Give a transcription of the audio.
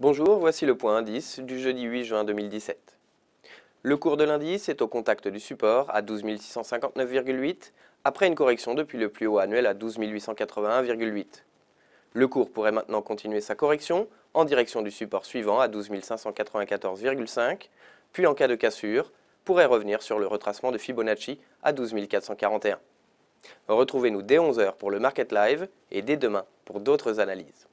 Bonjour, voici le point indice du jeudi 8 juin 2017. Le cours de l'indice est au contact du support à 12 659,8 après une correction depuis le plus haut annuel à 12 881,8. Le cours pourrait maintenant continuer sa correction en direction du support suivant à 12 594,5, puis en cas de cassure, pourrait revenir sur le retracement de Fibonacci à 12 441. Retrouvez-nous dès 11h pour le Market Live et dès demain pour d'autres analyses.